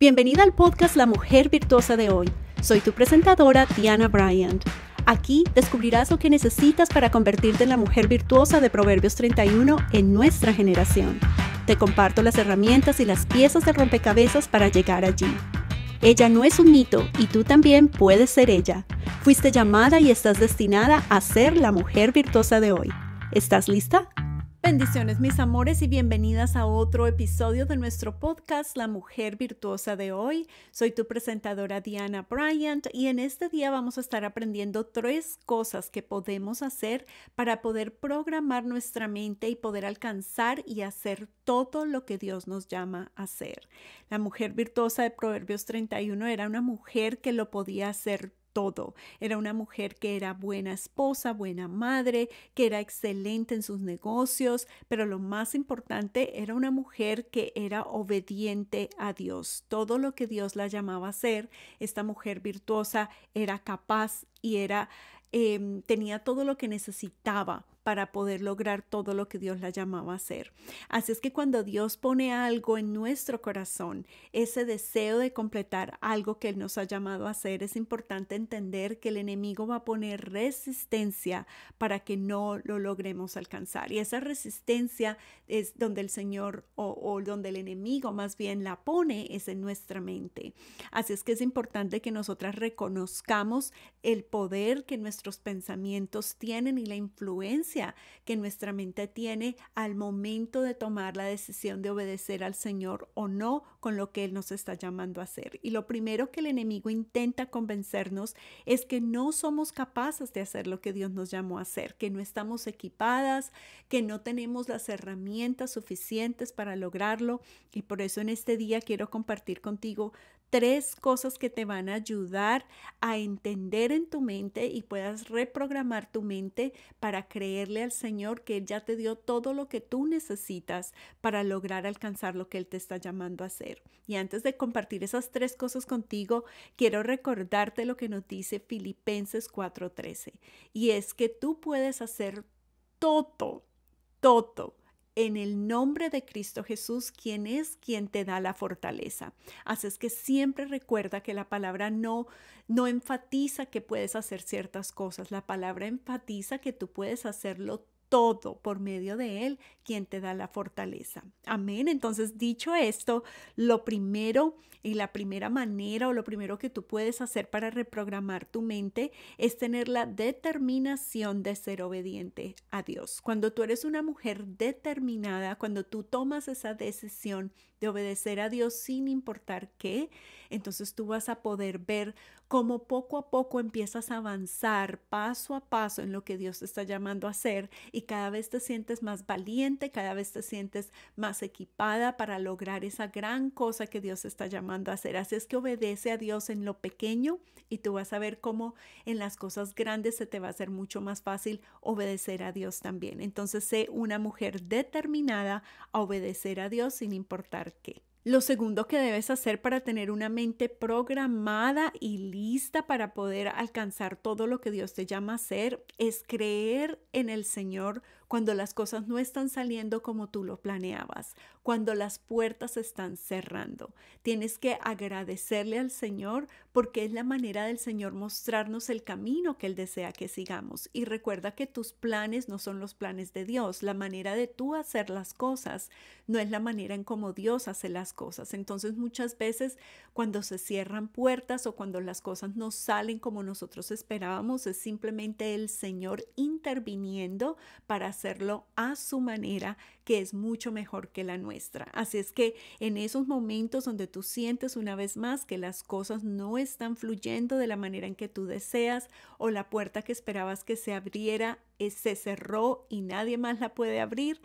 Bienvenida al podcast La Mujer Virtuosa de hoy. Soy tu presentadora, Diana Bryant. Aquí descubrirás lo que necesitas para convertirte en la mujer virtuosa de Proverbios 31 en nuestra generación. Te comparto las herramientas y las piezas de rompecabezas para llegar allí. Ella no es un mito y tú también puedes ser ella. Fuiste llamada y estás destinada a ser la mujer virtuosa de hoy. ¿Estás lista? Bendiciones mis amores y bienvenidas a otro episodio de nuestro podcast La Mujer Virtuosa de hoy. Soy tu presentadora Diana Bryant y en este día vamos a estar aprendiendo tres cosas que podemos hacer para poder programar nuestra mente y poder alcanzar y hacer todo lo que Dios nos llama a hacer. La mujer virtuosa de Proverbios 31 era una mujer que lo podía hacer todo. Era una mujer que era buena esposa, buena madre, que era excelente en sus negocios, pero lo más importante era una mujer que era obediente a Dios. Todo lo que Dios la llamaba a ser, esta mujer virtuosa era capaz y era, em, tenía todo lo que necesitaba para poder lograr todo lo que Dios la llamaba a hacer. Así es que cuando Dios pone algo en nuestro corazón, ese deseo de completar algo que Él nos ha llamado a hacer, es importante entender que el enemigo va a poner resistencia para que no lo logremos alcanzar. Y esa resistencia es donde el Señor o, o donde el enemigo más bien la pone es en nuestra mente. Así es que es importante que nosotras reconozcamos el poder que nuestros pensamientos tienen y la influencia que nuestra mente tiene al momento de tomar la decisión de obedecer al Señor o no con lo que Él nos está llamando a hacer. Y lo primero que el enemigo intenta convencernos es que no somos capaces de hacer lo que Dios nos llamó a hacer, que no estamos equipadas, que no tenemos las herramientas suficientes para lograrlo. Y por eso en este día quiero compartir contigo tres cosas que te van a ayudar a entender en tu mente y puedas reprogramar tu mente para creerle al Señor que Él ya te dio todo lo que tú necesitas para lograr alcanzar lo que Él te está llamando a hacer. Y antes de compartir esas tres cosas contigo, quiero recordarte lo que nos dice Filipenses 4:13. Y es que tú puedes hacer todo, todo en el nombre de Cristo Jesús, quien es quien te da la fortaleza. Así es que siempre recuerda que la palabra no, no enfatiza que puedes hacer ciertas cosas, la palabra enfatiza que tú puedes hacerlo todo por medio de Él, quien te da la fortaleza. Amén. Entonces, dicho esto, lo primero y la primera manera o lo primero que tú puedes hacer para reprogramar tu mente es tener la determinación de ser obediente a Dios. Cuando tú eres una mujer determinada, cuando tú tomas esa decisión de obedecer a Dios sin importar qué, entonces tú vas a poder ver cómo poco a poco empiezas a avanzar paso a paso en lo que Dios te está llamando a hacer y cada vez te sientes más valiente, cada vez te sientes más equipada para lograr esa gran cosa que Dios te está llamando a hacer. Así es que obedece a Dios en lo pequeño y tú vas a ver cómo en las cosas grandes se te va a hacer mucho más fácil obedecer a Dios también. Entonces sé una mujer determinada a obedecer a Dios sin importar lo segundo que debes hacer para tener una mente programada y lista para poder alcanzar todo lo que Dios te llama a hacer es creer en el Señor cuando las cosas no están saliendo como tú lo planeabas, cuando las puertas están cerrando. Tienes que agradecerle al Señor porque es la manera del Señor mostrarnos el camino que Él desea que sigamos. Y recuerda que tus planes no son los planes de Dios. La manera de tú hacer las cosas no es la manera en cómo Dios hace las cosas. Entonces muchas veces cuando se cierran puertas o cuando las cosas no salen como nosotros esperábamos, es simplemente el Señor interviniendo para hacerlo a su manera, que es mucho mejor que la nuestra. Así es que en esos momentos donde tú sientes una vez más que las cosas no están fluyendo de la manera en que tú deseas o la puerta que esperabas que se abriera eh, se cerró y nadie más la puede abrir,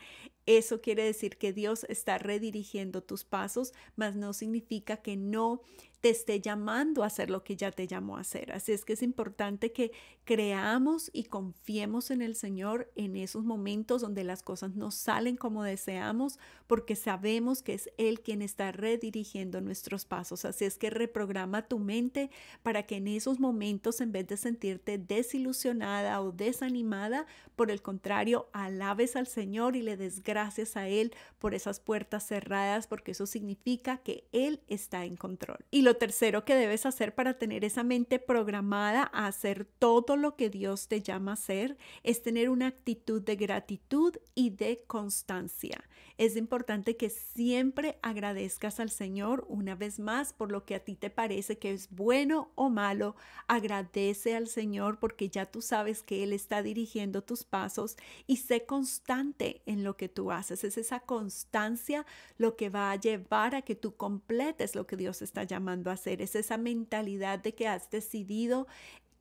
eso quiere decir que Dios está redirigiendo tus pasos, mas no significa que no te esté llamando a hacer lo que ya te llamó a hacer. Así es que es importante que creamos y confiemos en el Señor en esos momentos donde las cosas no salen como deseamos, porque sabemos que es Él quien está redirigiendo nuestros pasos. Así es que reprograma tu mente para que en esos momentos, en vez de sentirte desilusionada o desanimada, por el contrario, alabes al Señor y le des gracias a Él por esas puertas cerradas, porque eso significa que Él está en control. Y lo tercero que debes hacer para tener esa mente programada a hacer todo lo que Dios te llama a hacer es tener una actitud de gratitud y de constancia. Es importante que siempre agradezcas al Señor una vez más por lo que a ti te parece que es bueno o malo. Agradece al Señor porque ya tú sabes que Él está dirigiendo tus pasos y sé constante en lo que tú haces. Es esa constancia lo que va a llevar a que tú completes lo que Dios está llamando a hacer, es esa mentalidad de que has decidido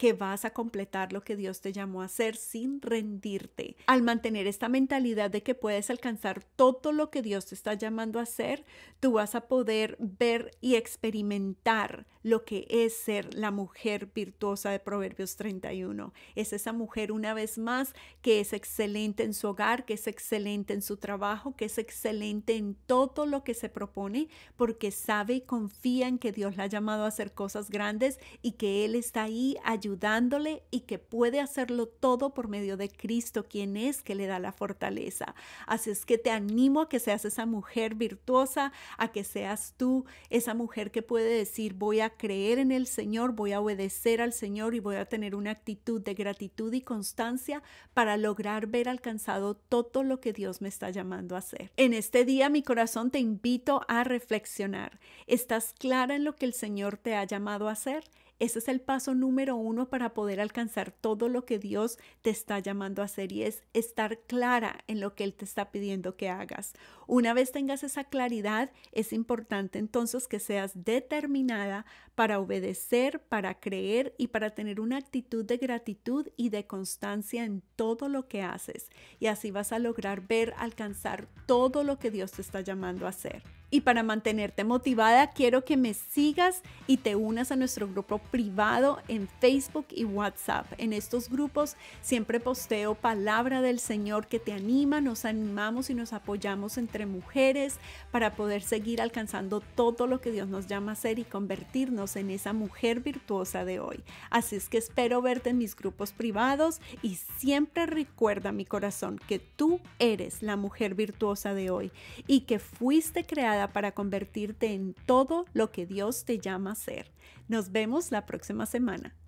que vas a completar lo que Dios te llamó a hacer sin rendirte. Al mantener esta mentalidad de que puedes alcanzar todo lo que Dios te está llamando a hacer, tú vas a poder ver y experimentar lo que es ser la mujer virtuosa de Proverbios 31. Es esa mujer una vez más que es excelente en su hogar, que es excelente en su trabajo, que es excelente en todo lo que se propone, porque sabe y confía en que Dios la ha llamado a hacer cosas grandes y que Él está ahí ayudando ayudándole y que puede hacerlo todo por medio de Cristo, quien es que le da la fortaleza. Así es que te animo a que seas esa mujer virtuosa, a que seas tú esa mujer que puede decir, voy a creer en el Señor, voy a obedecer al Señor y voy a tener una actitud de gratitud y constancia para lograr ver alcanzado todo lo que Dios me está llamando a hacer. En este día, mi corazón, te invito a reflexionar. ¿Estás clara en lo que el Señor te ha llamado a hacer? Ese es el paso número uno para poder alcanzar todo lo que Dios te está llamando a hacer y es estar clara en lo que Él te está pidiendo que hagas. Una vez tengas esa claridad, es importante entonces que seas determinada para obedecer, para creer y para tener una actitud de gratitud y de constancia en todo lo que haces. Y así vas a lograr ver, alcanzar todo lo que Dios te está llamando a hacer. Y para mantenerte motivada, quiero que me sigas y te unas a nuestro grupo privado en Facebook y WhatsApp. En estos grupos siempre posteo palabra del Señor que te anima, nos animamos y nos apoyamos entre mujeres para poder seguir alcanzando todo lo que Dios nos llama a hacer y convertirnos en esa mujer virtuosa de hoy. Así es que espero verte en mis grupos privados y siempre recuerda mi corazón que tú eres la mujer virtuosa de hoy y que fuiste creada para convertirte en todo lo que Dios te llama a ser. Nos vemos la próxima semana.